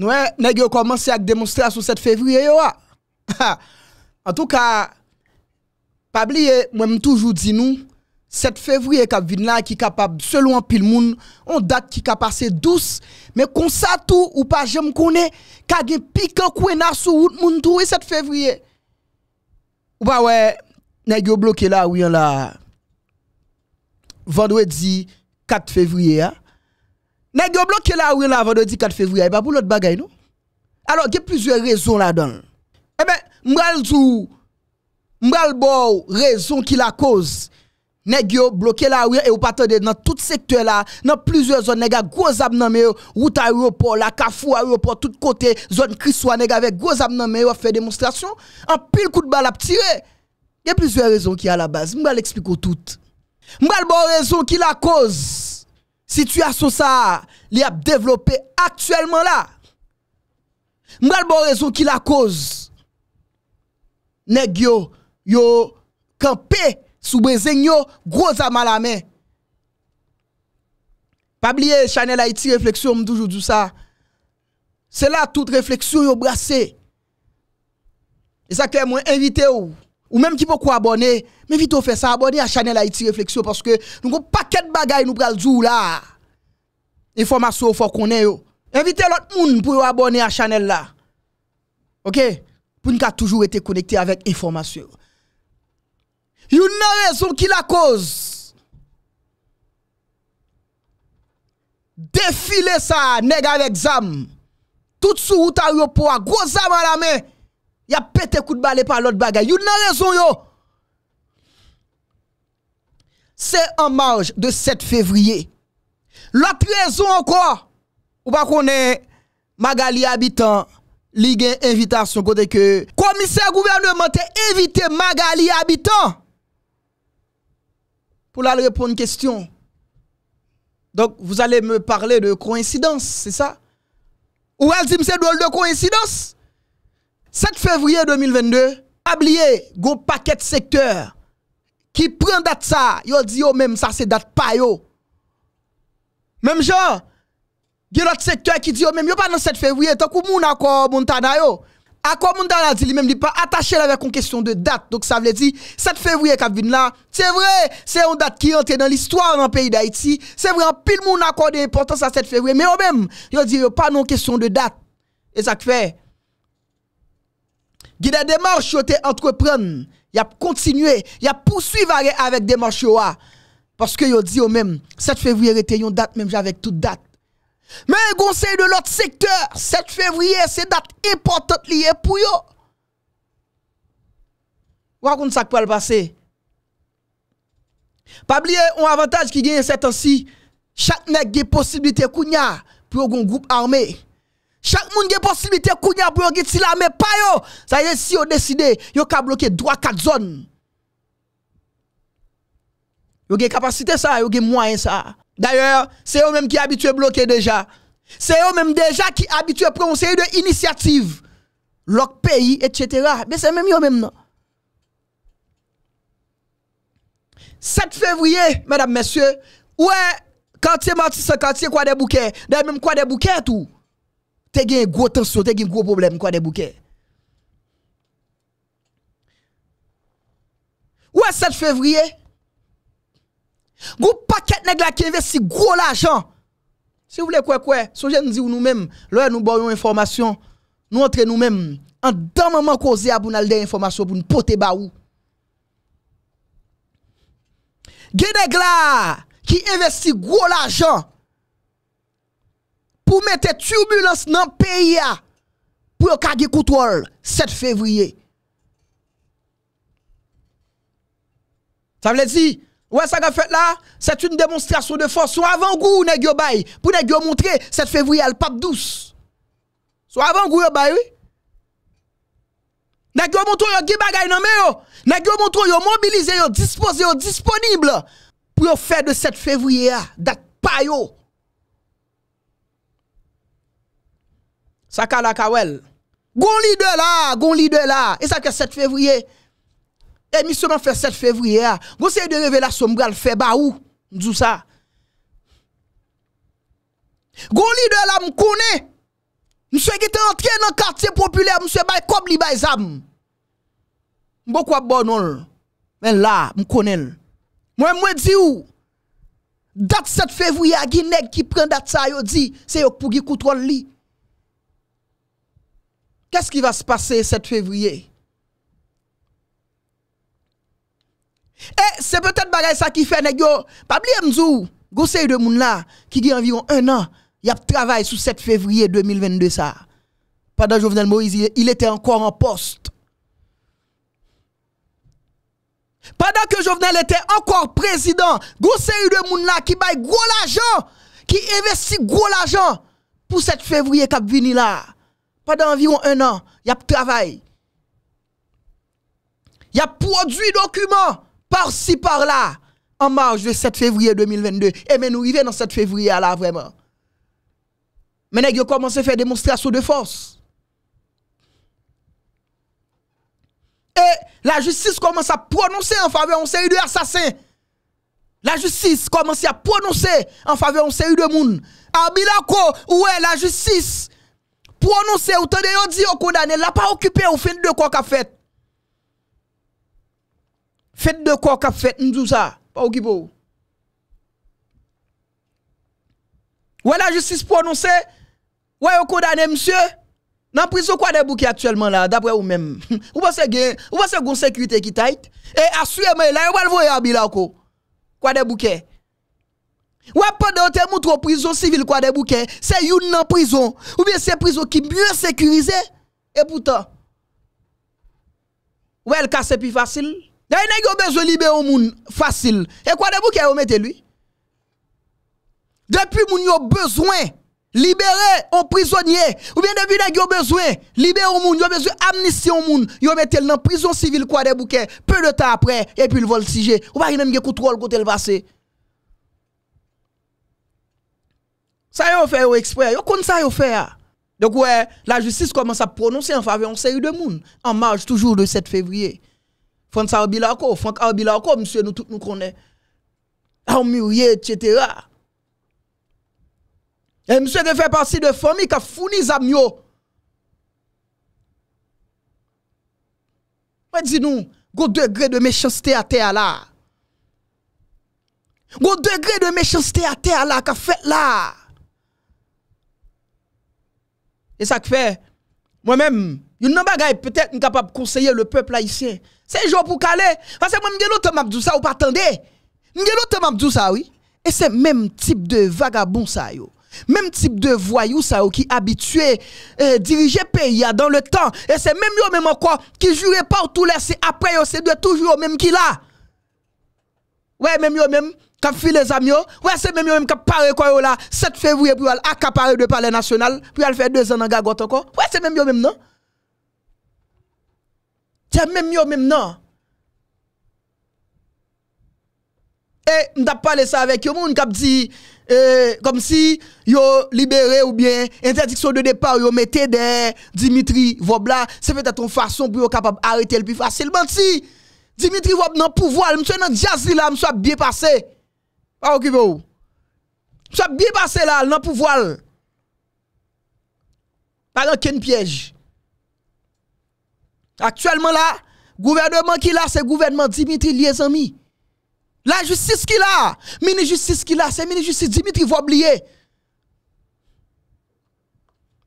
Nouè, negyo komanse ak demonstrasyo 7 fevriye yo wè. An tou ka, pabliye mwem toujou di nou, 7 fevriye kap vin la ki kapap selou an pil moun, an dat ki kapase dous, men konsa tou ou pa jem konen kage pikakwe naso wout moun touwe 7 fevriye. Ou pa wè, negyo bloke la ou yon la vendwe di 4 fevriye ya. Nèg yo bloqué la rue là vendredi 4 février, pas pour l'autre bagaille non. Alors, il y a plusieurs raisons là-dedans. Eh ben, m'bral dou m'bral bo raison qui la cause. Nèg yo bloqué la rue et ou pas dans tout secteur là, dans plusieurs zones nèg gros ou route aéroport, la cafou aéroport tout côté, zone Christois nèg avec gros a fait démonstration, en pile coup de balle a tiré Il y a plusieurs raisons qui à la base. M'bral expliquer tout. M'bral bo raison qui la cause. Situasyon sa li ap devlope aktuelman la, mwen al bon rezon ki la koz, neg yo yo kanpe soubezen yo groza malame. Pa bliye chanel Haiti refleksyon mdoujou djou sa, se la tout refleksyon yo brase, e sakè mwen evite ou. Ou menm ki pou kwa abone, menvite ou fe sa abone a chanel a iti refleksyon poske nou kon paket bagay nou pral zou la. Informasyon ou fok konen yo. Envite lout moun pou yo abone a chanel la. Ok? Poun ki a toujou ete konekte avèk informasyon. You know rezon ki la koz. Defile sa neg avèk zam. Tout sou ou ta yo pou a grozama la men. y a pété coup de balai par l'autre bagaille. Vous n'avez raison, yo. C'est en marge de 7 février. L'autre raison encore, ou pas qu'on Magali habitant, ligue invitation côté que commissaire gouvernement a invité Magali habitant pour la répondre à une question. Donc, vous allez me parler de coïncidence, c'est ça? Ou elle dit que c'est drôle de coïncidence? 7 février 2022, ablié, gon paquet de secteurs qui prend date ça, yo dit yo même ça c'est date pas yo. Même genre, gen l'autre secteur qui dit yo même yo pas dans 7 février, tant que moun accord Montana yo. Accord Montana dit lui même dit pas attaché avec une question de date. Donc ça veut dire 7 février qui là, c'est vrai, c'est une date qui rentre dans l'histoire dans le pays d'Haïti. C'est vrai, pile moun de importance à 7 février, mais yo même, yo dit yo pas non question de date. Et ça fait Guide démarche yo entreprendre, y a continuer, y a poursuivre avec des ah. parce que dit même 7 février était une date même avec toute date. Mais conseil de l'autre secteur, 7 février c'est une date importante liée pour yo. Raconte ça pour le passé. Pas oublier un avantage qui gagne cette année Chaque nèg a possibilité kounya pour un groupe armé. Chaque monde a possibilité un pour yon la mais pas yo. Ça y est si vous décidez, vous ka bloquer droit 4 zones. Yo avez capacité ça, yo avez moyen ça. D'ailleurs, c'est eux même qui habitué bloquer déjà. C'est eux même déjà qui habitué prendre une série de initiatives. L'autre pays etc. Mais c'est même eux même non. 7 février, mesdames, messieurs, ouais, quartier Matisse, quartier quoi des bouquets, d'ailleurs même quoi des bouquets tout. Te gen yon gwo tensyo, te gen yon gwo problem kwa debouke. Ou e 7 fevriye? Gwou paket negla ki investi gwo l'ajan. Se yon vle kwe kwe, soujen nou zi ou nou menm. Lo e nou boyon informasyon, nou entre nou menm. An daman man koze abou nal de informasyon pou nou pote ba ou. Gen negla ki investi gwo l'ajan. pour mettre turbulence dans le pays ah, pour qu'il contrôle 7 février. Ça veut dire, ouais, ça a fait là, c'est une démonstration de force. Soit avant goût, nèg bay, pour nèg montrer 7 février, le pape douce. Soit avant goût oui. Nèg yo montre yo qui bagay nan me yo. Nèg montre yo mobiliser yo, disposer yo disponible pour faire de 7 février ah, date pa yo. Saka la kawel. Gon li de la, gon li de la. E sa ke 7 fevriye. E mi seman fe 7 fevriye ya. Gon se de ve la sombre al feba ou. Mdou sa. Gon li de la mkone. Mse gite antre nan kartye popule mse bay kob li bay zam. Mbo kwa bonol. Men la mkone. Mwen mwen di ou. Dat 7 fevriye agi neg ki pren dat sa yo di. Se yo pou ki koutron li. Qu'est-ce qui va se passer 7 février? Et eh, c'est peut-être bagay ça qui fait n'est-ce Pas Mzou, gosey de moun là qui dit environ un an, y a travaillé sous 7 février 2022 ça. Pendant Jovenel Moïse, il était encore en poste. Pendant que Jovenel était encore président, gosey de moun là qui bail gros l'argent, qui investit gros l'argent pour 7 février qui vini là pendant environ un an, il a travail. Il a produit documents par-ci, par-là, en marge de 7 février 2022. Et eh, mais nous arrivons dans 7 février là, vraiment. Mais nous commencé à faire démonstration de force. Et eh, la justice commence à prononcer en faveur on série de assassins. La justice commence à prononcer en faveur d'un série de monde. Abilako où est la justice prononse ou te de yo di yo kodane, la pa okipe ou fete de koka fete. Fete de koka fete, mdou sa, pa okibo ou. Ouwe la justice prononse, ouwe yo kodane, msye, nan pwiso e kwa de bouke aktuelman la, dapwe ou mem. Ouwe se gen, ouwe se goun sekwite ki tait, e asye men la, ouwe lvo yabila ouko. Kwa de bouke e? Ou pas de prison civile quoi des bouquets. C'est une en prison. Ou bien c'est prison qui mieux sécurisée. Et pourtant, ou elle casse plus facile. D'ailleurs, il a besoin de libérer monde facile. Et quoi des bouquets vous mettez lui? Depuis moun yo besoin libérer un prisonnier ou bien depuis nèg yon besoin libérer un moun yo besoin amnistie monde, moun yo mettel dans prison civile quoi des bouquets peu de temps après et puis le sigé ou pas même contrôle côté le passé Ça yon fait exprès, yon kon ça yon fait. Ah. Donc ouais, la justice commence à prononcer en faveur en série de monde en marge toujours de 7 février. Franck Arbilako, Franck Arbilako, monsieur nous tous nous connaissons. Armurier, etc. Et monsieur de fait partie de famille qui a fourni Zamio. Mais dis-nous, gros degré de méchanceté à terre là. Gros degré de méchanceté à terre là, qu'a fait là. Et ça fait, moi-même, une bagaille peut-être capable de conseiller le peuple haïtien. C'est jour pour caler. Parce que moi, je l'autre m'a ça, ou pas attendez. Je l'autre mabdou ça, oui. Et c'est même type de vagabond ça, yo. Même type de voyou ça, yo, qui habitué euh, diriger pays dans le temps. Et c'est même yo, même encore, qui jure partout tout c'est après, c'est de toujours même qui l'a. Ouais, même yo, même quand filé les amis, ouais, c'est même même cap paré quoi là, 7 février pour aller accaparer de palais national, pour aller faire deux ans dans gagot encore. Ouais, c'est même yo même non. C'est même yo même non. Et eh, m't'a parlé ça avec eux. monde cap dit comme eh, si yo libéré ou bien interdiction de départ yo mettez des Dimitri Vobla, c'est peut-être une façon pour yo capable arrêter le plus facilement si Dimitri Vobla dans pouvoir, monsieur dans jazz là, m'soi bien passé. Pas occupé ou. Ça bien passé là, dans le pouvoir. Pas dans piège. Actuellement là, gouvernement qui là, c'est gouvernement Dimitri Liesami. La justice qui là, ministre justice qui là, c'est ministre justice Dimitri Voblier.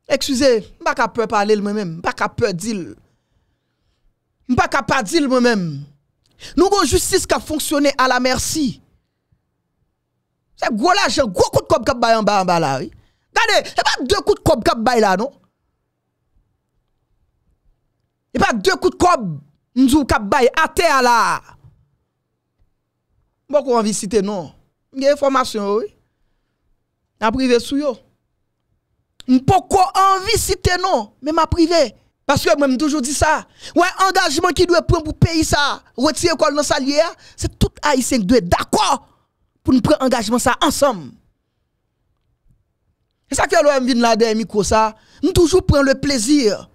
Excusez, je ne pas peur parler moi-même, je pas peur dire. Je pas dire moi-même. Nous avons justice qui a fonctionné à la merci. C'est gros l'argent, gros coup de de kap bay en bas en bas là, oui. Regardez, c'est pas deux coups de cob kap bay là, non? a pas deux coups de cob nous kap bay à terre là. non? information, oui. La privé sous yo. Pourquoi envie citer, non? Mais ma privé. Parce que moi, toujours dit ça. Ouais, engagement qui doit prendre pour payer ça, retirer quoi dans sa c'est tout haïtien qui doit d'accord pour nous prendre engagement ça ensemble. C'est ça que l'OM vient là derrière micro ça, nous toujours prendre le plaisir.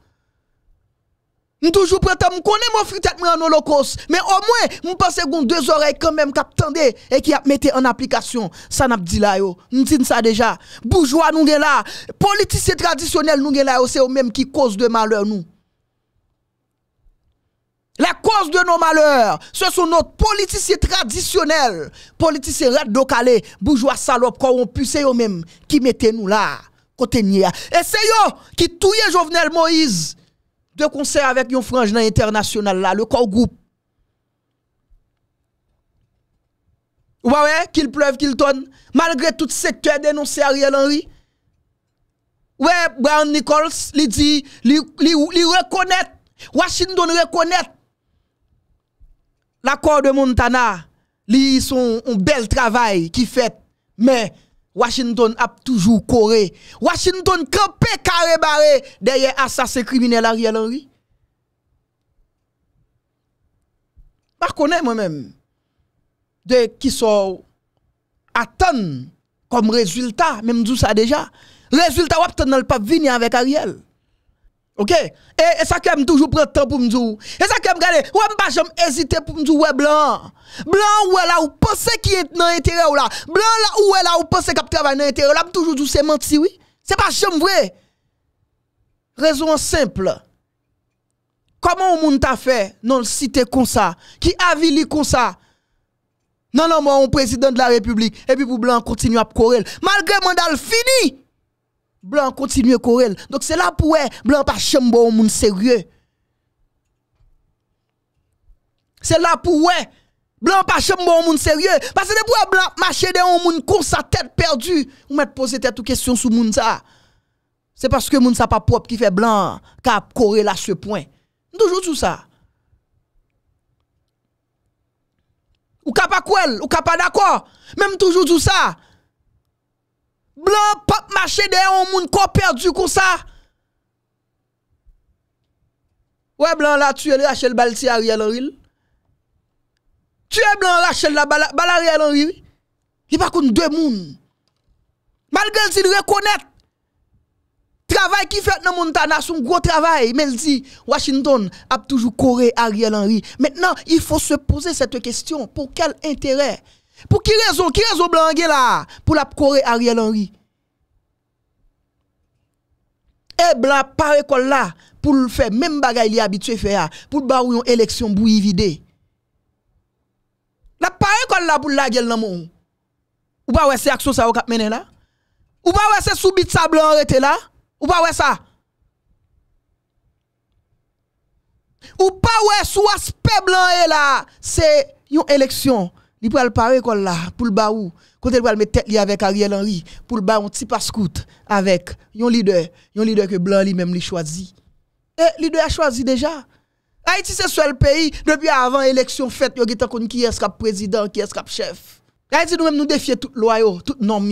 Nous toujours prendre temps, nous connaissons mon frites en holocauste, mais au moins, nous pensons deux oreilles quand même qui attendent et qui mettent en application. Ça n'a pas dit là, yo. Nous disons ça déjà. Bourgeois nous là, politiciens traditionnels nous là, c'est eux-mêmes qui causent de malheur nous. La cause de nos malheurs, ce sont nos politiciens traditionnels, politiciens radocalés, bourgeois salopes, corrompus, c'est eux-mêmes qui mettaient nous là, côté Et c'est eux qui touillaient Jovenel Moïse de concert avec un frange international là, le corps groupe. Ouais, ouais, qu'il pleuve, qu'il tonne, malgré tout secteur dénoncé Ariel Henry. Ouais, Brian Nichols, il dit, il reconnaît, Washington reconnaît l'accord de Montana, ils sont un bel travail qui fait, mais Washington a toujours coré. Washington campé carré barré derrière assassin criminel Ariel Henry. Je connais moi-même, de qui sont attendent comme résultat, même tout ça déjà. Résultat, on dans le pape venir avec Ariel. OK Et, ça que aime toujours prendre temps pour me dire. Et ça que me regarder, ouais pas jamais hésiter pour me dire ouais blanc. Blanc ouais là ou penser qui est dans intérêt là. Blanc là ou ouais là ou penser qu'il travaille dans intérêt là toujours tout c'est menti oui. C'est pas jamais vrai. Raison simple. Comment on monde t'a fait dans le cité comme ça qui a avili comme ça Non non moi on président de la République et puis pour blanc continue à courir malgré mandat fini. Blanc continue à Donc c'est là pour Blanc pas chambre au monde sérieux. C'est là pour Blanc pas chambre au monde sérieux. Parce que c'est pour Blanc marcher dans un monde sa sa tête perdue. Ou mettre poser tête ou question sur monde ça. C'est parce que monde ça pas propre qui fait Blanc cap courir à ce point. Toujours tout ça. Ou pas quoi, ou capable d'accord. Même toujours tout ça pas pop marché de monde qui a perdu comme ça. Ouais, blanc là, tu es Rachel Balti Ariel Henry. Tu es blanc Rachel la bal Ariel Henry. Il pas de deux moun. Malgré le reconnaître. travail qui fait dans Montana son gros travail, mais il dit Washington a toujours coré Ariel Henry. Maintenant, il faut se poser cette question, pour quel intérêt Pou ki rezo, ki rezo blan ge la pou la pou kore Ariel Henry. E blan pare kon la pou l fè mèm bagay li abitwe fè ya pou l ba ou yon eleksyon bou yi vide. La pare kon la pou l la gel nan moun. Ou pa wè se aksyo sa wak ap mènen la? Ou pa wè se soubit sa blan rete la? Ou pa wè sa? Ou pa wè sou aspe blan e la se yon eleksyon. Il peut le parer là, pour le ba Quand il peut mettre tête avec Ariel Henry, pour le baou, un petit passe cout avec un leader, un leader que Blanc lui-même lui choisi. Et leader a choisi déjà. Haïti, c'est le seul pays, depuis avant l'élection faite, il y a qui est président, qui est chef. Haïti, nous-mêmes, nous défions toute loi, toute norme.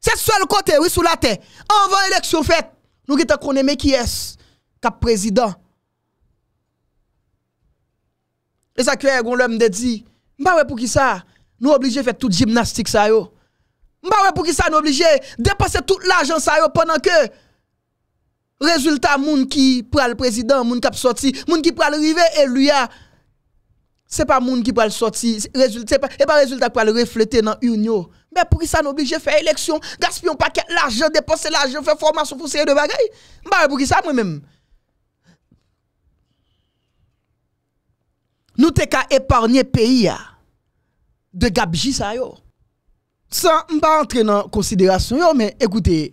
C'est le seul côté, oui, sous la tête. Avant l'élection faite, nous avons qui est président. E sa kweyè goun lèm de di, mba wè pou ki sa nou oblige fè tout jimnastik sa yo. Mba wè pou ki sa nou oblige depose tout l'ajan sa yo pwennan ke rezultat moun ki pral prezident, moun kap soti, moun ki pral rive, e luy a, se pa moun ki pral soti, e pa rezultat pral reflete nan yon yo. Mba pou ki sa nou oblige fè eleksyon, gaspion paket l'ajan, depose l'ajan, fè formasyon fousè de bagay. Mba wè pou ki sa mwen mèm. nous te qu'à épargner pays de Gabji Je yo. vais pas entrer dans considération yo, mais écoutez,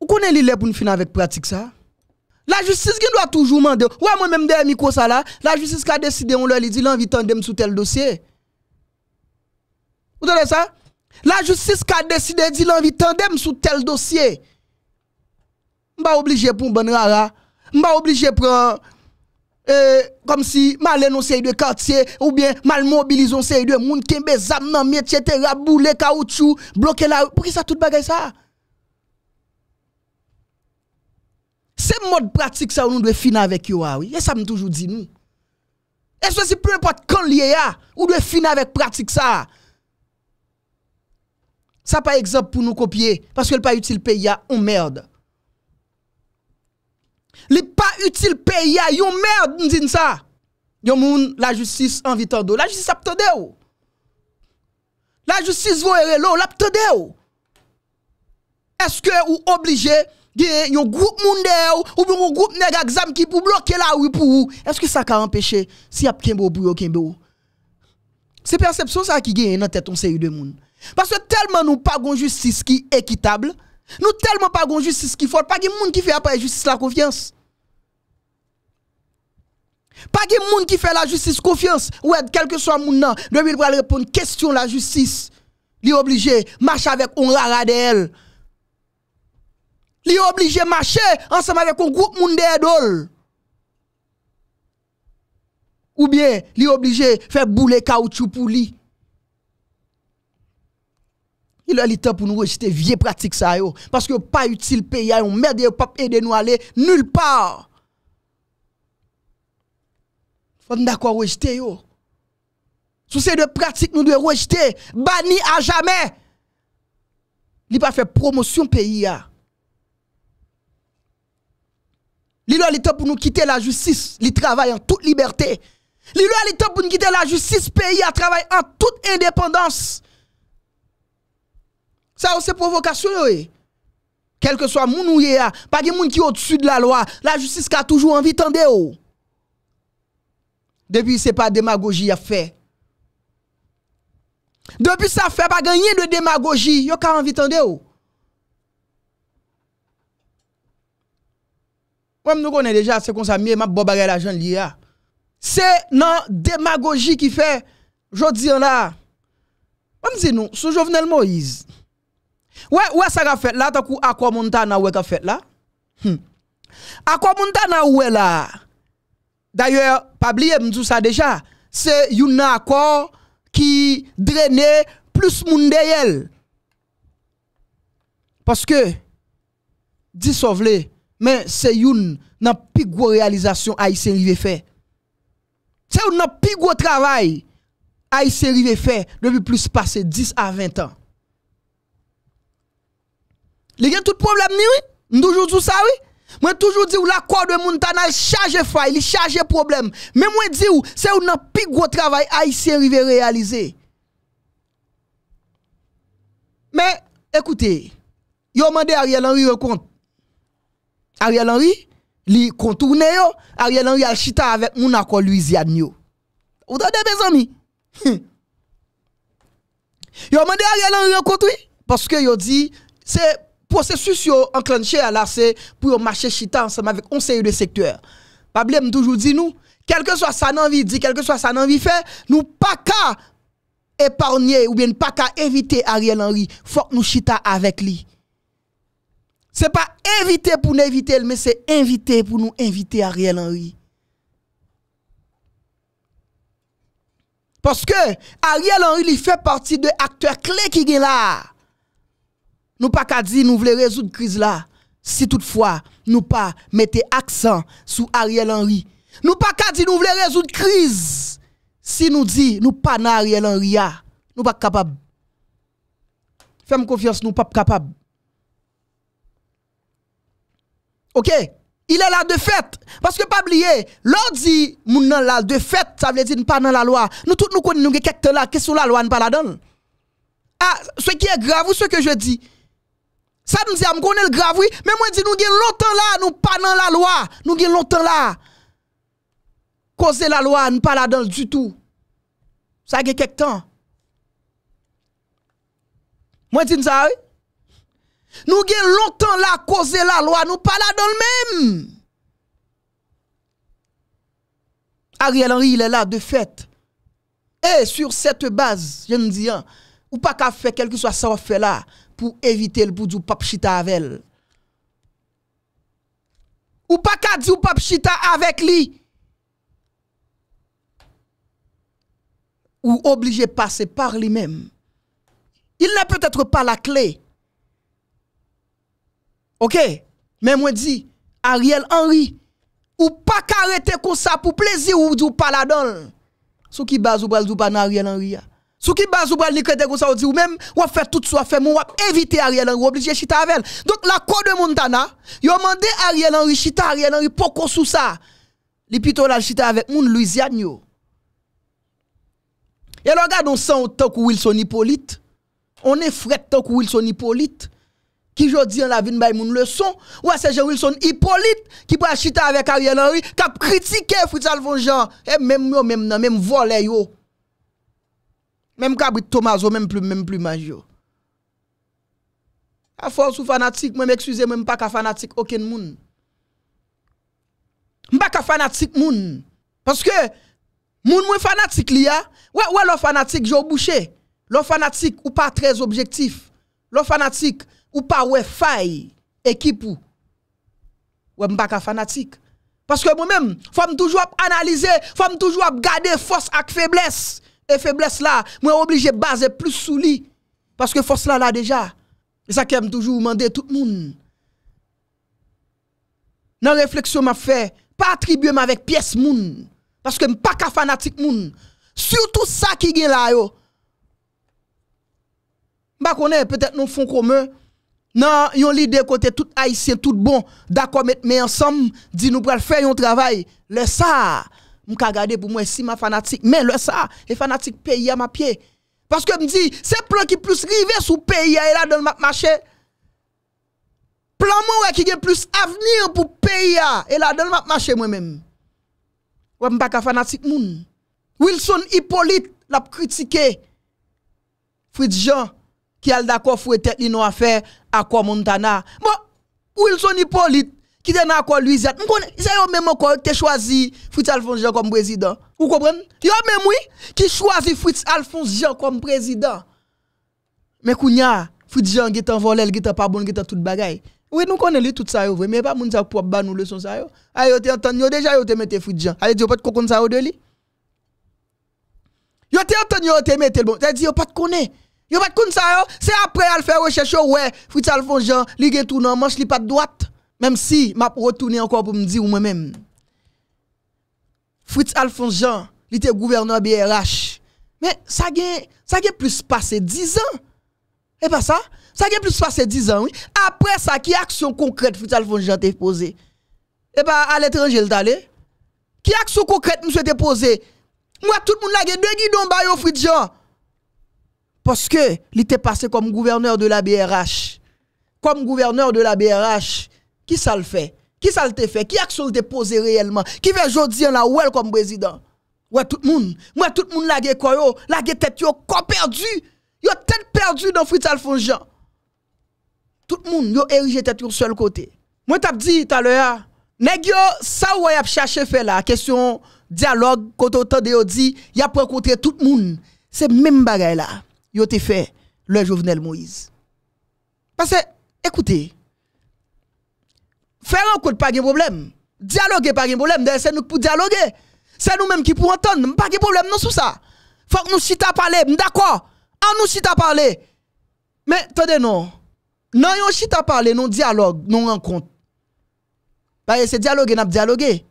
vous connaissez les pour nous finir avec pratique ça? La justice qui doit toujours demander. Ouais, moi-même, de micro ça là, la justice qui a décidé, on leur dit, l'envie tandem sous tel dossier. Vous entendez ça? La justice qui a décidé, dit l'envie tandem sous tel dossier. pas obligé pour bon rara. pas obligé pour E, kom si malenon se yi de katye ou bien mal mobilizon se yi de moun kembe zam nan metye terabou le kaoutchou bloke la ou. Pou ki sa tout bagay sa? Se mod pratik sa ou nou dwe fina vek yo a ou? E sa m toujou di nou. E so si plen pot kon liye ya ou dwe fina vek pratik sa. Sa pa ekzab pou nou kopye. Paske el pa yutil pe ya, on merd. Li pa util peyi a yon merd mzinsa Yon moun la justis anvitando La justis apte de ou La justis vou ere lou, apte de ou Eske ou oblije gen yon group moun de ou Ou yon group nega gzam ki pou bloke la ou pou ou Eske sa ka empeshe si ap kenbo pou yo kenbo ou Se percepso sa ki gen yon teton se yu de moun Baso telman nou pa gon justis ki ekitable Nou telman pa gon justice ki fòl, pa gen moun ki fè apè justice la koufiyans. Pa gen moun ki fè la justice koufiyans. Ouèd, kelke sou a moun nan, de mi l pou alèpon question la justice. Li oblije, mâche avèk on rara de el. Li oblije mâche ansèm avèk on goup moun de edol. Ou biè, li oblije fè boule kaoutchou pou li. Il a le temps pour nous rejeter vieille pratiques ça parce que pas utile pays on merde pas aider nous aller nulle part. Faut d'accord rejeter yo. Sous ces deux pratiques nous devons rejeter, banni à jamais. Il pas fait promotion pays a. Il a le temps pour nous quitter la justice, il travaille en toute liberté. Il a le temps pour nous quitter la justice pays à travaille en toute indépendance. Sa ou se provokasyon yo e. Eh. Kelke so a moun ou ye a. Ah. Pa gen moun ki yo tsu de la lo a. La justice ka toujou anvitande yo. Depi se pa demagogy a fe. Depi sa fe pa gen yen de demagogy. Yo ka anvitande yo. Wèm nou konen deja se kon sa miye. Ma bo bagay la jan li a. Ah. Se nan demagogy ki fe. Jot diyan la. Wèm zi nou. Sou Jovenel Moïse. Ouais, ouais, ça a fait là, t'as coup Aqua Montana, ouais, qu'a fait là. À Montana, ouais, là. D'ailleurs, pas oublier, me ça déjà. C'est un accord qui drainait plus moun de Parce que, dissolve, mais c'est une nan plus gros réalisation haïtien rive fait. C'est une nan plus gros travail haïtien rive fait depuis plus passé 10 à 20 ans. Les gens, tout problème, oui. Toujours tout ça, oui. Moi toujours dit l'accord de Montana charge faille, il charge problème. Mais moi dis c'est un plus gros travail haïtien arrivé réaliser. Mais écoutez, yo mandé Ariel Henry compte. Ariel Henry li contourné yo, Ariel Henry a chita avec mon accord Louisiane yo. Vous entendez mes amis? yo mandé Ariel Henry compte oui parce que yo dit c'est processus yo enclenché à là, c'est pour marcher chita ensemble avec un série de secteurs. Pas toujours dit nous, quel que soit sa envie dit, quel que soit sa envie fait, nous pas qu'à épargner ou bien pas qu'à éviter Ariel Henry, faut que nous chita avec lui. C'est pas éviter pour nous éviter, mais c'est inviter pour nous inviter Ariel Henry. Parce que Ariel Henry il fait partie de acteurs clés qui est là. Nous pas qu'à dire nous voulons résoudre crise là si toutefois nous pas mettez accent sur Ariel Henry. Nous pas qu'à dire nous voulons résoudre crise si nous que nous pas na Ariel Henry a. Ah, nous pas capable. Fais-moi confiance, nous pas capable. OK il est là de fait. Parce que pas oublier, l'ordi, nous nan là de fait, ça veut dire pas dans la loi. Nous tous nous connaissons nous temps là, qu'est-ce que la loi n'est pas là-dedans? Ah, ce qui est grave, ou ce que je dis, ça nous dit, je ah, le grave, oui. Mais moi, dis, nous avons longtemps là, nous pas dans la loi. Nous avons longtemps là. Causer la loi, nous pas là-dedans du tout. Ça a quelque temps. Moi, dis Nous avons longtemps là, causer la loi, nous pas là-dedans le même. Ariel Henry, il est là de fait. Et sur cette base, je me dis, hein, ou pas qu'à faire, quel que soit ça, va fait là pour éviter le bout du chita avec elle. Ou pas qu'à dire pap chita avec lui. Ou obligé de passer par lui-même. Il n'a peut-être pas la clé. OK Mais moi dis. Ariel Henry ou pas arrêter comme ça pour plaisir ou du donne. Ce qui base ou pas Ariel Henry. Ce qui base ou pral likete crédit ou dit ou même ou fait tout soit fait mon ou éviter Ariel Henry obligé chita avec. Donc la cour de Montana, yo mandé Ariel Henry chita Ariel Henry poko sous ça. Li plutôt la chita avec moun Louisiane yo. Et regarde on sent tant que Wilson Hippolyte. On est fret tant que Wilson Hippolyte qui jodi en la vin bay moun leçon ou c'est Jean Wilson Hippolyte qui pral chita avec Ariel Henry qui a critiqué Fritz Alvon Jean et même yo même nan même volé yo. Mem kabwit Thomas ou menm plu, menm plu manj yo. A fons ou fanatik, menm ekswize, menm pa ka fanatik oken moun. Mba ka fanatik moun. Paske, moun mwen fanatik li ya, wè wè lò fanatik jou bouchè. Lò fanatik ou pa trez objektif. Lò fanatik ou pa wè fay ekipou. Wè mba ka fanatik. Paske mwen menm, fòm toujwa p'analize, fòm toujwa p'gade fòs ak feblesse. E febles la, mwen oblige base plus sou li. Paske fos la la deja. E sa kem toujou mande tout moun. Nan refleksyon ma fe, pa atribuye ma vek piyes moun. Paske m pa ka fanatik moun. Soutou sa ki gen la yo. Bako ne, petet nou fon kome. Nan yon li de kote tout haisyen, tout bon. Dako met me ansam, di nou pral fe yon travay. Le sa... M'ka garder pour moi si ma fanatique. Mais le ça, les fanatiques pays à ma pied. Parce que me dit, c'est plan qui plus rivé sous pays et là dans le marché. Plan moi qui a plus avenir pour pays et là dans le marché moi-même. Ouais, suis pas fanatique moun. Wilson Hippolyte l'a critiqué. Fritz Jean qui a d'accord fouet être li affaire à quoi Montana. Bon, Wilson Hippolyte qui t'aime encore Louisiane. C'est eux même encore qui choisi Fritz Alphonse Jean comme président. Vous comprenez eux même oui, qui choisi Fritz Alphonse Jean comme président. Mais Kounia, Fritz Jean qui est en volel, qui est pas bon, qui est tout bagaille. Oui, nous connaissons tout ça, vrai mais pas mon ça pour ba nous leçon ça yo. Aïe, yo entendu yo déjà yo te mette Fritz Jean. Allez, dire pas de connait ça au de li. Yo te entendu yo te mette le bon. T'as dit pas de connait Yo pas de connaît ça c'est après al faire recherche ouais, Fritz Alphonse Jean, li tout tourne manche, li pas de droite. Même si m'a retourné encore pour me dire moi-même. Fritz Alphonse Jean, il était gouverneur BRH. Mais ça a ça plus passé 10 ans. Et pas ça Ça a plus passé 10 ans, Après ça, qui action concrète Fritz Alphonse Jean posée Et eh pas ben, à l'étranger, il allé. Qui action concrète nous souhaite posée Moi, tout le monde a deux guidons, bah, Fritz Jean. Parce que il était passé comme gouverneur de la BRH. Comme gouverneur de la BRH, qui ça le fait Qui ça le fait Qui action le poser réellement Qui veut jodi en la elle comme président Ouais tout le monde, Moi, tout le monde lage quoi yo, tête yo corps perdu. Yo tête perdu dans Fritz Alphonse Jean. Tout le monde yo érigé tête sur seul côté. Moi t'a dit tout à l'heure, nèg yo ça ou y a cherché faire là question dialogue quand autant de yo dit, y a rencontré tout le monde. C'est même bagaille là. Yo te fait le Jovenel Moïse. Parce que écoutez Faire rencontre, pas de problème. Dialoguer, pas de problème. C'est nous qui pouvons dialoguer. C'est nous-mêmes qui pouvons entendre. Pas de problème, non, sur ça. Faut que nous chita parler, d'accord. En ah, nous chita parler. Mais, attendez, non. Non, yon chita parler, non dialogue, non rencontre. Bah, c'est dialoguer, n'a dialoguer.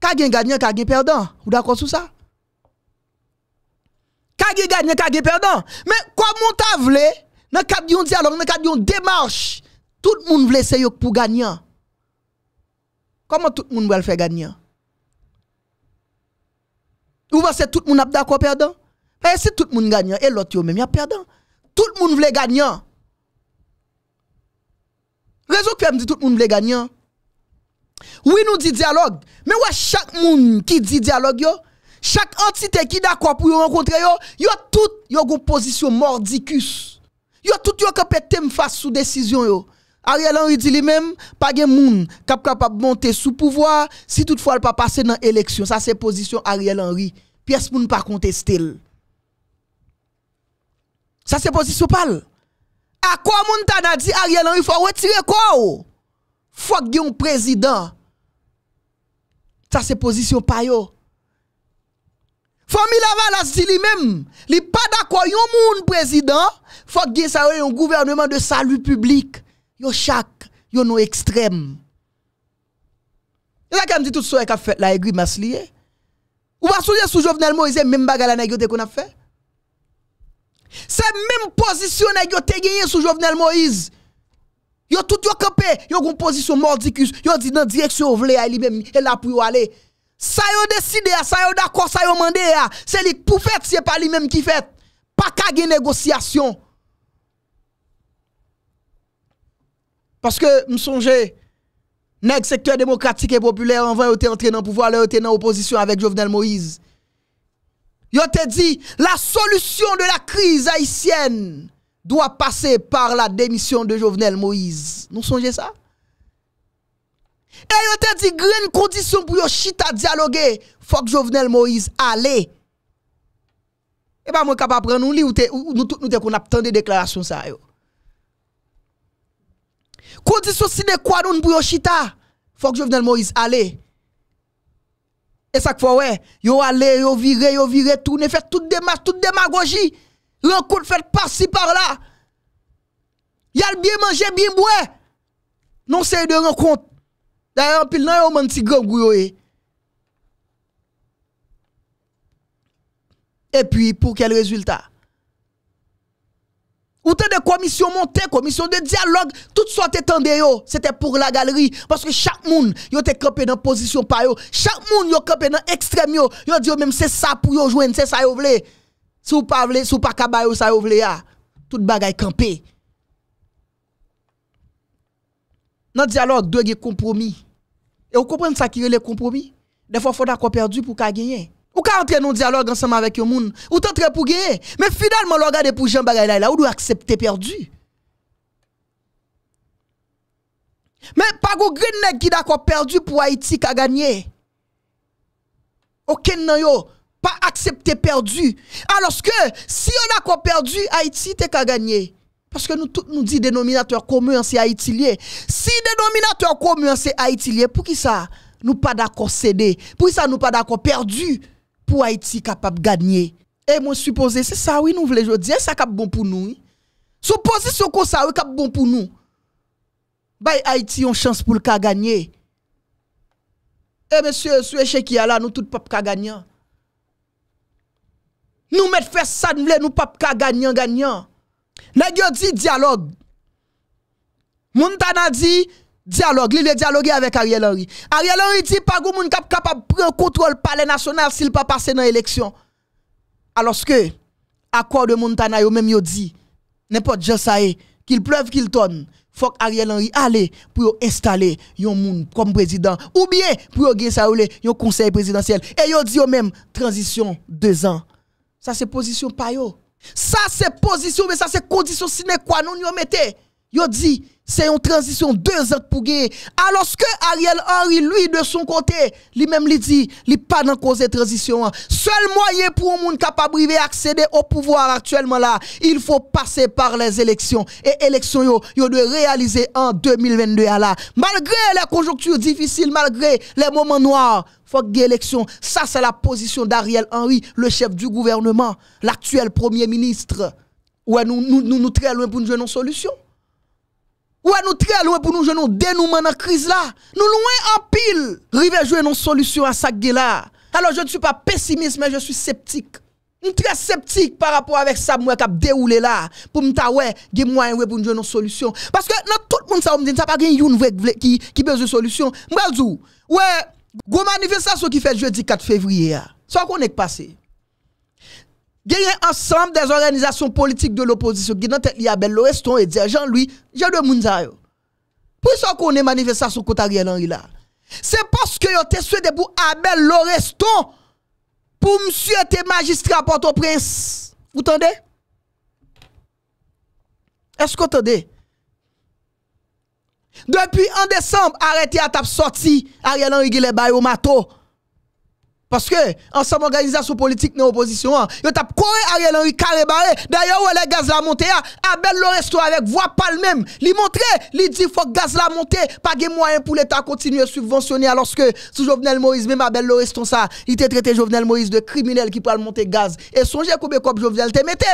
Kagien gagnant, kagien perdant. Ou d'accord sur ça? Kagien gagnant, kagien perdant. Mais, comment vous voulez, dans le cadre d'un dialogue, nous le démarche, tout le monde veut essayer pour gagner. Comment tout le monde va le faire gagner Ou va c'est tout le monde a d'accord perdant Eh si tout le monde gagne, et l'autre même, il y a perdant. Tout le monde veut gagner. Raison que me dit tout le monde veut gagner. Oui, nous dit dialogue. Mais chaque monde qui dit dialogue, yo, chaque entité qui d'accord pour rencontrer, yo, yo tout, yo une position mordicus. Yo tout yo capé face sous décision yo. Ariel Henry dit lui-même, pas de monde est capable monter sous pouvoir si toutefois il pas passer dans l'élection. Ça c'est position Ariel Henry. Pièce pour ne pas contester. Ça c'est position pal. À quoi Montana dit Ariel Henry faut retirer quoi oh? Faut qu'il un président. Ça c'est position payo. Oh. yo. Famille Lavalas dit lui-même, il pas d'accord yon monde président, faut qu'il y ait un gouvernement de salut public yo chaque yo nos extrêmes là quand dit tout ce a fait la égri maslié. ou pas souvenir sous Jovenel Moïse même baga la négociation qu'on a fait c'est même position nèg te gagné sous Jovenel Moïse yo tout yo camper, yo position mordicus yo dit dans direction ou vle aller même et là pour aller ça yo décidé ça yo d'accord ça yo mandé c'est lui pour faire c'est pas lui même qui fait pas qu'à négociation Parce que me songeais nèg secteur démocratique et populaire avant était entré dans pouvoir, là était dans opposition avec Jovenel Moïse. Yo te dit la solution de la crise haïtienne doit passer par la démission de Jovenel Moïse. Nous songez ça Et yo te dit grande condition pour yo chita dialoguer, faut que Jovenel Moïse allez. Et pas moi capable prendre nous li ou, nous nous a de déclarations ça Kondisyon si de kwa nou nou bou yo chita, fok jo vnen Moïse, ale. E sak fwa we, yo ale, yo vire, yo vire, toune, fè tout demagogi, renkont fè par si par la. Yal biye manje, biye mbouè, nou se yè de renkont, da yè anpil nan yo man si gom gwo yo e. E pi pou kel rezultat? Autant de commissions montées, commissions de dialogue, toutes sortes de yo, c'était pour la galerie. Parce que chaque monde, yo était campé dans position pa yo. Chaque monde, yo campé dans extrême yo. Yo dit même c'est ça pour yo joindre, c'est ça yo vle. Si vous pas vle, si vous pas yo, ça yo vle ya. Tout bagay campé. Dans dialogue, deux compromis. Et vous comprenez ça qui est le compromis? Des fois, il faut d'accord perdu pour gagner. Ou ka entre dans dialogue ensemble avec yon moun. Ou t'entre pour gagner. Mais finalement, l'on regarde pour Jean Bagay là, ou doit accepter perdu. Mais pas go grenade qui d'accord perdu pour Haïti qui a gagné. Aucun nan yo. Pas accepter perdu. Alors que si on a quoi perdu, Haïti te ka gagné. Parce que nous tous nous dit dénominateur commun c'est Haïtilien. Si dénominateur commun c'est Haïtilien, pour qui ça nous pas d'accord cédé Pour qui ça nous pas d'accord perdu pour Haïti capable de gagner. Et moi, supposé, c'est ça, oui, nous voulons dire C'est ça qui bon pour nous. Supposition comme ça, oui, cap bon pour nous. Bah Haïti une chance pour le gagner. Et eh, monsieur, sur échec qui a là, nous tout pas ka gagnant. Nous mettons faire ça, nous voulons nous pas ka gagnant gagnant. N'a dit dialogue. Montana dit dialogue, il a dialogué avec Ariel Henry. Ariel Henry dit pas que moun cap capable prendre contrôle palais national s'il pas dans l'élection. Alors que accord de Montana yo même yo dit n'importe qui ça qu'il pleuve qu'il tonne, faut qu'Ariel Henry aille pour installer yon moun comme président ou bien pour gagner ça yon conseil présidentiel et yo dit yo même transition deux ans. Ça c'est position pa yo. Ça c'est position mais ça c'est condition sine qua non yo mettez. Yo dit c'est une transition deux ans pour gagner. Alors que Ariel Henry, lui, de son côté, lui-même, lui dit, il pas dans cause de transition. Hein. Seul moyen pour un monde capable d'accéder accéder au pouvoir actuellement là, il faut passer par les élections. Et élections, yo, yo de réaliser en 2022 hein, là. Malgré les conjonctures difficiles, malgré les moments noirs, faut que élections... Ça, c'est la position d'Ariel Henry, le chef du gouvernement, l'actuel premier ministre. Ouais, nous, nous, nous, nous très loin pour nous donner une solution. Ouè nou tre l wè pou nou jenou denou man nan kriz la. Nou loun wè an pil. Rivej wè nou solusyon an sak gè la. Alo jen sou pa pesimist men jen sou septik. Mwen tre septik par rapport avèk sa mwen kap de ou lè la. Pou mwen ta wè gè mwen wè pou nou jenou solusyon. Paske nan tout moun sa om din sa pa gen yon wè ki bez ou solusyon. Mwen zou. Ouè. Gouman nifè sa sou ki fè jè di 4 fevriye ya. Swa konèk pase. genye ansanm de zorganizasyon politik de l'oposisyon, genye nan tek li Abel Loreston, e di a jan loui, jan loui mounzayon. Pou yon sa konen manifestasyon konta Rielan Rilal? Se poske yon te swede pou Abel Loreston, pou msye te magistra Port-au-Prince. Ou tande? Esko tande? Depi an desanm, arete atap soti, Rielan Rilal bayo mato. Parce que, ensemble, organisation politique dans opposition, hein, yo tap coré Ariel Henry carré barré. D'ailleurs, ouais, les gaz la montée. Hein. Abel l'oreston avec voix pas le même. Li montre, li dit, faut gaz la montée pas de moyen pour l'État continuer à subventionner. Alors que, sous Jovenel Moïse, même Abel Loreston ça, il était traité Jovenel Moïse de criminel qui peut monter gaz. Et songez combien de Jovenel te mette.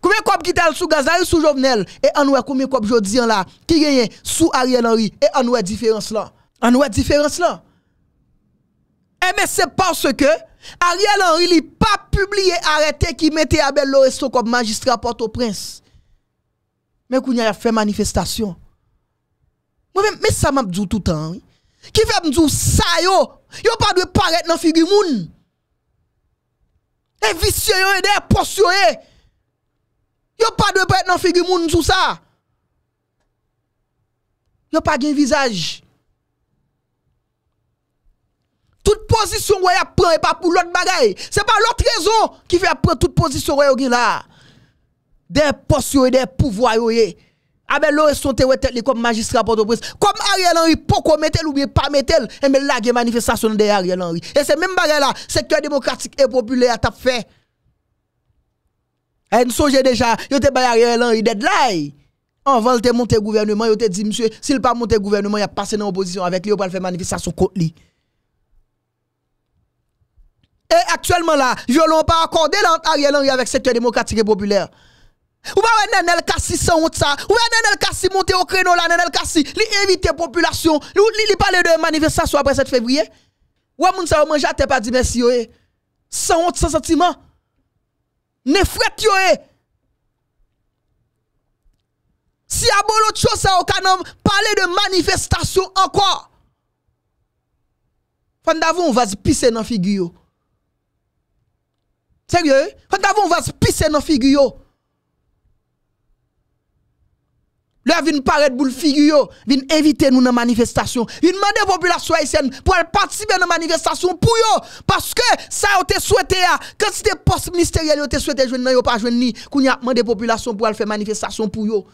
Combien de qui t'as sous gaz là, sous Jovenel. Et en ouais, combien de copes hein, là, qui gagne sous Ariel Henry. Et en ouais, différence là. En ouais, différence là. Eh bien, c'est parce que Ariel Henry n'a pas publié arrêté qui mettait Abel Loresto comme magistrat Port-au-Prince. Mais qu'on a fait manifestation. moi mais ça m'a dit tout le temps. Qui fait me ça yo? Yo pas de parler dans figure moun. Et vicieux yo et des postures. Yo pas de paraître dans figure moun tout eh. ça. Yo pas de visage. Toute posisyon wè y ap pran e pa pou lout bagay. Se pa lout rezon ki fè ap pran tout posisyon wè y ou ki la. De posyon, de pouvoy ou ye. A be lò e son te wè tet li kom magistra porto pres. Kom Ariel Henry pok wè metel ou wè pa metel. E eh me lage manifestasyon de Ariel Henry. E se mèm bagay la, sekyon demokratik e populè a tap fè. E eh, nou sonje deja, yo te bay Ariel Henry ded lay. Anvan te monte gouvernement, yo te di si l pa monte gouvernement, ya pase nan oposisyon avèk li yo pal fè manifestasyon kote li. Et actuellement là, violon pas accordé dans Ariel Henry avec secteur démocratique et populaire. Ou pas Nenel Kassi sans honte ça. Ou pas Nenel Kassi monter au créneau là, Nenel Kassi, li invite population, li, li, parle de manifestation après 7 février. Ou moun sa ou manjate pas dit merci yo eh. Sans honte, sans sentiment. Ne fret yo eh. Si a bon l'autre chose ça au canon, parler de manifestation encore. Fandavon, on va se pisser dans figure Sérieux? Quand avant, on va se pisser dans figure. Là, vient de boule figure, vient inviter nous dans manifestation, Il demander la population haïtienne pour participer à dans manifestation pour yo parce que ça on te souhaité ah, quand c'était poste ministériel on te souhaité joindre ne yo pas joindre ni qu'on y a demandé population pour faire manifestation pour yo.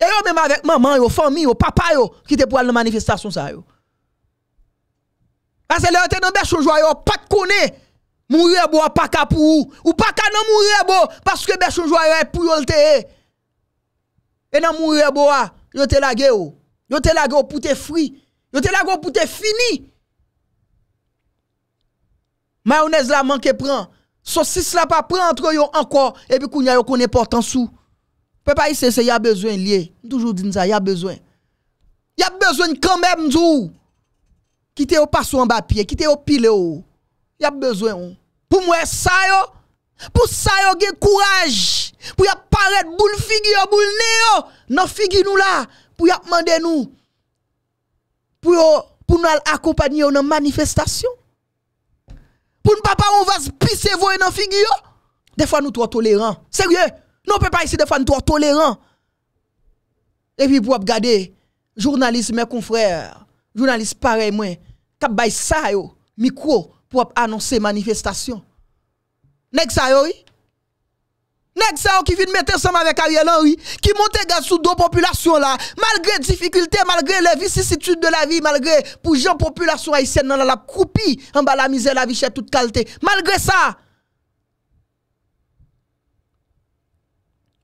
Et yo même avec maman yo, famille yo, papa yo qui te pour aller manifestation ça yo. Ase le yo te nan bè chonjwa yo, pak kone, mounye bo a paka pou ou. Ou paka nan mounye bo, paske bè chonjwa yo e pou yo lte e. E nan mounye bo a, yo te lage yo. Yo te lage yo pou te fri. Yo te lage yo pou te fini. Mayonez la manke pran. Sosis la pa pran antre yo anko, e bi kounye yo kone portan sou. Pe pa yi sese, ya bezwen liye. Toujou din sa, ya bezwen. Ya bezwen kame mzou ou. Kite yo paso an bapye, kite yo pile yo. Yap bezwen yon. Pou mwen sayo, pou sayo gen kouraj, pou yap paret bou l figi yo, bou l neyo, nan figi nou la, pou yap mande nou, pou nou al akopani yo nan manifestasyon. Pou nou pa pa ou vas pise voye nan figi yo, defan nou to a toleran. Serye, nou pe pa isi defan nou to a toleran. E pi pou ap gade, jounalist mè kon frèr, jounalist parey mwen, kap bay ça yo, micro pour annoncer manifestation. Nèg ça yo, oui. Nèg ça qui vient mettre ensemble avec Ariel Henry, qui monte gaz sous dos population là, malgré difficulté, malgré les vicissitudes de la vie, malgré pour gens population haïtienne dans la croupi en bas la misère la vie chère toute qualité. Malgré ça,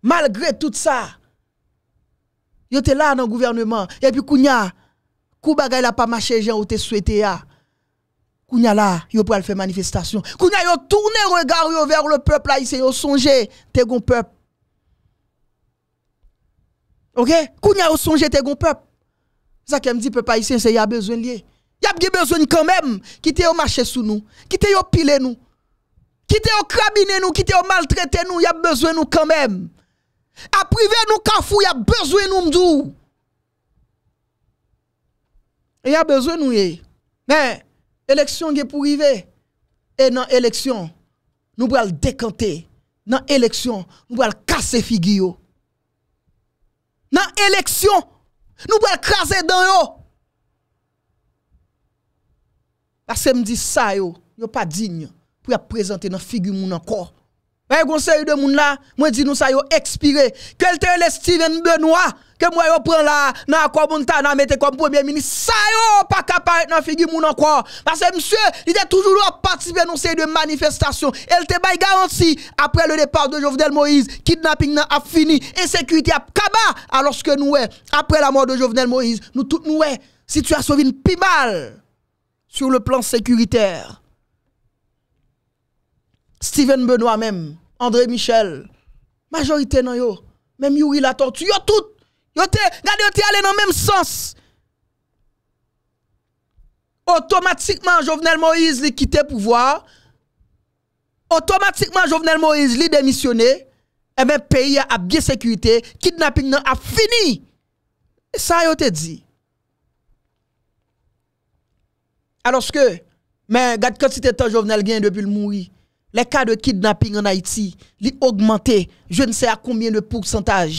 malgré tout ça, yo te là dans le gouvernement et puis kounya kou bagay la pa marché gens ou te souhaité a kounya la yo pral faire manifestation kounya yo tourner regard yo vers le peuple haïtien yo songe, te gon peuple OK kounya yo songe te gon peuple ça di peuple haïtien c'est y a besoin lié y a besoin quand même quitter yo marché sous nous quitter yo pile nous quitter yo crabiner nous maltraite. yo maltraiter nous y a besoin nous quand même a priver nous kafou y a besoin nous m'dou E ya bezwen nou ye, men, eleksyon gen pou rive, e nan eleksyon nou bo al dekante, nan eleksyon nou bo al kase figi yo. Nan eleksyon nou bo al kase den yo. Basè m di sa yo, yo pa digne pou ap prezante nan figi moun an ko. le conseil de moun là, moi dis nous ça yo expiré. Quel te le Steven Benoît que moi yo prend là dans Aqua Montana mettez comme premier ministre. Ça yo pas capable dans figure moun encore parce que monsieur, il était toujours là participer à série de manifestations. Elle te bail garantie après le départ de Jovenel Moïse, kidnapping a fini, insécurité a kaba alors que nous après la mort de Jovenel Moïse, nous tout nous situation sauvé plus mal sur le plan sécuritaire. Steven Benoit mèm, André Michel, majorité nan yo, mèm you il a tortue, yo tout, yo te, gade yo te ale nan mèm sens. Otomatikman Jovenel Moïse li kite pouvoi, otomatikman Jovenel Moïse li demisyonè, mèm eh peyi a apge sekwite, kidnapping nan a fini. E sa yo te di. Aloske, mèm gade kot si te to Jovenel gen depil moui, Le ka de kidnapping an Haiti li augmente je ne se a konbien de pouksantaj.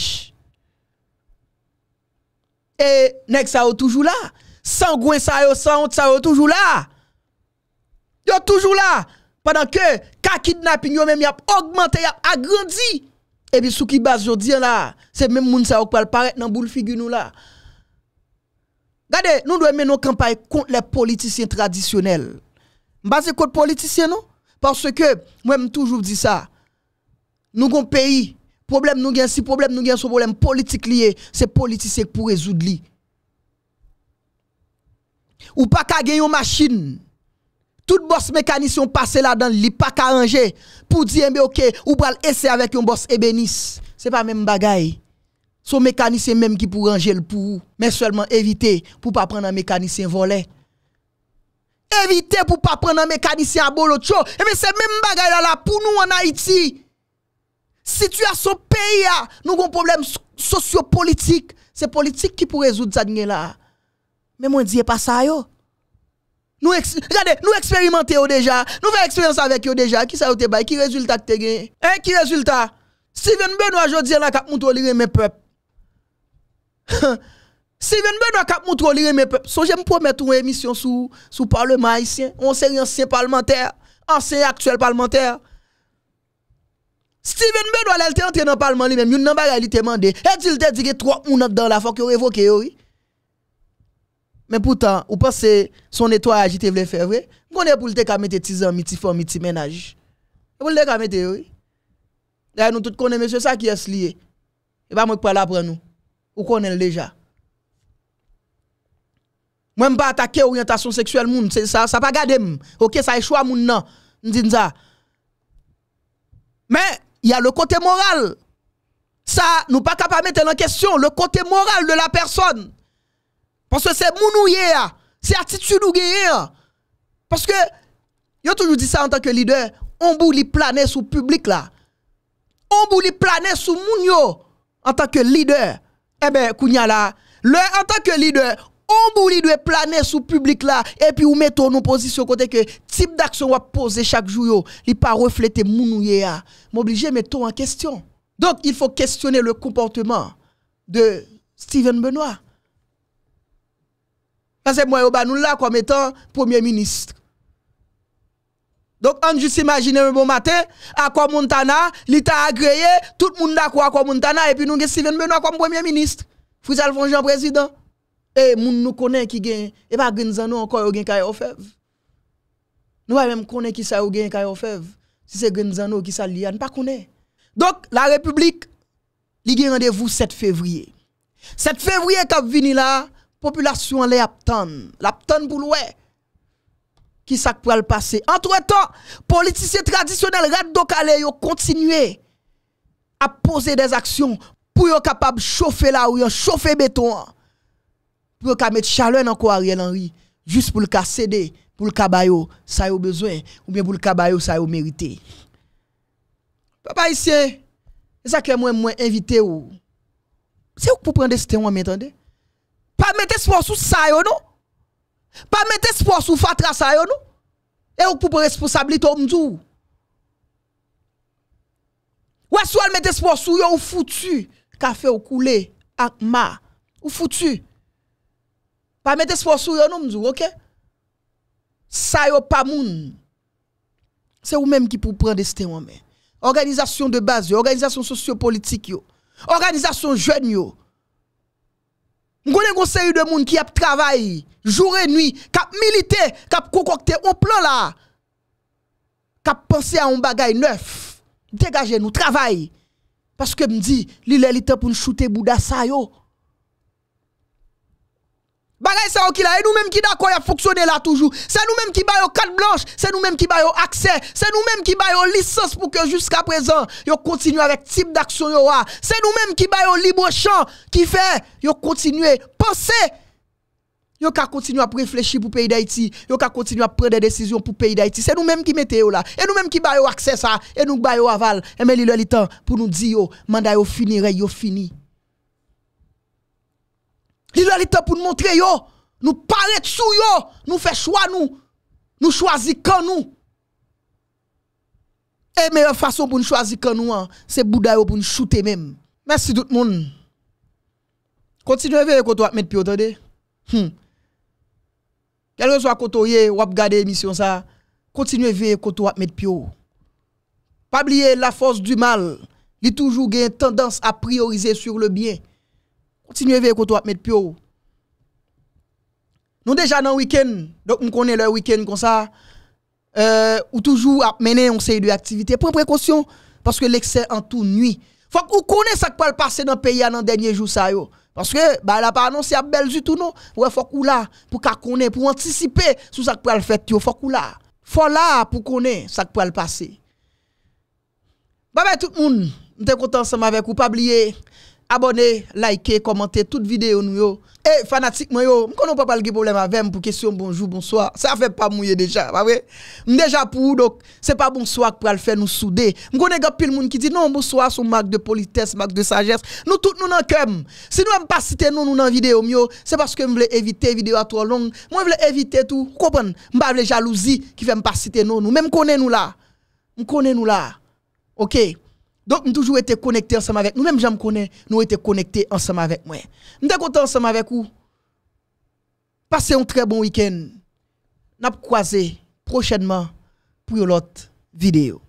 E nek sa yo toujou la. San gwen sa yo, san ont sa yo toujou la. Yo toujou la. Padan ke ka kidnapping yo men mi ap augmente, ap agrandi. Ebi sou ki base jodi an la. Se men moun sa yo kwa l paret nan bou l figu nou la. Gade nou dwe men nou kampaye kont le politisyen tradisyonel. Mbaze kote politisyen nou? Parce que, moi, je toujours dit ça. Nous avons un pays. Problème, nous avons si problème, nous avons ce problème politique lié. C'est politique pour résoudre li. Ou pas qu'à gagner une machine. Tout boss mécanicien passe là dans li pas qu'à ranger. Pour dire, ok, ou pas essayer avec un boss ébéniste. C'est pas même bagaille. Son mécanicien même qui pour ranger le pour. Mais seulement éviter pour pas prendre un mécanicien volé. Evite pou pa pran nan mekanisyen a bolot yo. Eme se men bagay la la pou nou an Haiti. Situasyon peyi ya nou kon problem sosyo-politik. Se politik ki pou rezout sa dine la. Men mwen diye pa sa yo. Nou eksperimente yo deja. Nou fe eksperyans avek yo deja. Ki sa yo te bay? Ki rezultat te gen? Eh ki rezultat? Steven Benoit jo diye la kap moutou li gen men pep. Ha! Steven Benoit kap moutro li reme pep, so jem pou met ton emisyon sou parle maïsien, onseye anseye parlementer, anseye aktuel parlementer. Steven Benoit lèl te ante nan parlement li men, yon nan bagay li te mande, etil te dige 3 mounat dan la fok yo revoke yo. Men poutan, ou pas se son netoyajite vle fe vre, mounen pou lte kamete ti zan, mi ti fon, mi ti menaj. Mounen pou lte kamete yo. Dè yon tout konen mèche sa ki es liye. E pa mwen kwa la pran nou. Ou konen leja. Moi, je pas attaquer orientation sexuelle, moun. Ça ça pas garder. Ok, ça échoue e à moun. Non. Mais il y a le côté moral. Ça, nous pas capable de mettre en question le côté moral de la personne. Parce que c'est moun C'est attitude ou Parce que, yo toujours dit ça en tant que leader, on bouli planer sous public là. On bouli planer sous moun yo en tant que leader. Eh ben, Kounya là, le, en tant que leader, on bouli de planer sous public là et puis ou mettons nos position côté que type d'action va poser chaque jour yo li pas refléter moun à m'obliger mettons en question donc il faut questionner le comportement de Steven Benoît parce que moi yo bah, nous là comme étant premier ministre donc, on juste imaginer un bon matin, à quoi Montana, l'État agréé, tout le monde d'accord quoi Montana, et puis nous avons Steven Benoît comme Premier ministre. allez Jean président. Et eh, moun nous connaît qui gagne et pas gren zano encore gagne kay ofev. Nous même connaît qui ça gagne kayo fev. Si c'est qui qui ça on pas connaît. Donc la République li gagne rendez-vous 7 février. 7 février qu'a vini là, population les aptan, l'aptan pour l'oué. Qui ça le passer. Entre-temps, politiciens traditionnels ils ont continué à poser des actions pour yo capable de chauffer la rue, chauffer béton pour qu'elle mettre chaleur dans quoi Ariel Henry juste pour le cas céder pour le cabayo ça a besoin ou bien pour le cabayo ça a mérité papa ici c'est ça que moi moi invité ou c'est pour prendre c'était on m'entendez pas mettre espoir sur ça yo non pas mettre espoir sous fatra ça yo non et ou pour responsabilité ou ou est-ce qu'on met espoir sous yo ou foutu café ou coulé ak ma ou foutu pas mettre espoir sur nous, nous OK. Ça yo pas moun. C'est vous même qui pour prendre destin en main. Organisation de base, organisation sociopolitique yo, organisation jeune yo. Nous connaissons de monde qui a travaillé jour et nuit, qui a milité, qui a concocté un plan là. Qui a pensé à un bagage neuf. Dégagez nous, travail. Parce que me dis, l'île est temps pour nous shooter Bouddha ça yo. Bagay sa qui et nous même qui d'accord, a fonctionné là toujours. C'est nous même qui bayo carte blanche, c'est nous même qui bayo accès, c'est nous même qui bayo licence pour que jusqu'à présent, yo continue avec type d'action yo C'est nous-mêmes qui bayo libre champ qui fait yo continue penser Yo ka continue à réfléchir pour pays d'Haïti, yo ka continue à prendre des décisions pour pays d'Haïti. C'est nous même qui mettons là, et nous-mêmes qui bayo accès ça, et nous bayo aval. Et eh, mais il le temps pour nous dire yo, mandat yo fini, yo fini. Il e hmm. a le temps pour nous montrer, yo. Nous parler sous yo. Nous faire choix, nous. Nous choisissons quand nous. Et meilleure façon pour nous choisir quand nous, c'est Bouddha pour nous shooter même. Merci tout le monde. Continuez à veiller le vous mettre pied, attendez. Hum. Quel que soit côté vous ou regarder l'émission ça, continuez à veiller quand vous mettre pied. Pas oublier la force du mal, il toujours une tendance à prioriser sur le bien. Continuez à veiller qu'on mettre pio. Nous déjà dans le week-end, donc nous connaît le week-end comme ça, euh, ou toujours à mener une série d'activités. précaution, parce que l'excès en tout nuit. Faut que vous connaissez ce qui peut passer dans le pays dans le dernier jour. Ça, Parce que, bah, là, pas annoncé à belle du tout, non. Ouais, faut que là, pour qu'on pour anticiper ce qui peut le faire, Il Faut que là. Faut là, pour ce qui peut le passer. Bah, bah, tout le monde, nous sommes content avec vous. Pas oublier, abonnez, likez, commentez toute vidéo nous Et eh, fanatique moi yo, m'kono pas pas de problème avec pour question bonjour, bonsoir. Ça fait pas mouiller déjà, pas vrai? Déjà pour donc c'est pas bonsoir pour le faire nous souder. M'kono gars pile moun qui dit non bonsoir son marque de politesse, marque de sagesse. Nous tout nous dans cœur. Si nous pas citer nous nous dans vidéo mio, c'est parce que m'vle éviter vidéo trop long. Moi voulais éviter tout, comprendre? M'pa jalousie qui fait pas citer nous nous même connaît nous là. M'konnais nous là. OK? Donc, nous toujours été connectés ensemble avec nous. Même, je me connais, nous été connectés ensemble avec moi. Nous sommes content ensemble avec vous. Passez un très bon week-end. Nous croisé prochainement pour une autre vidéo.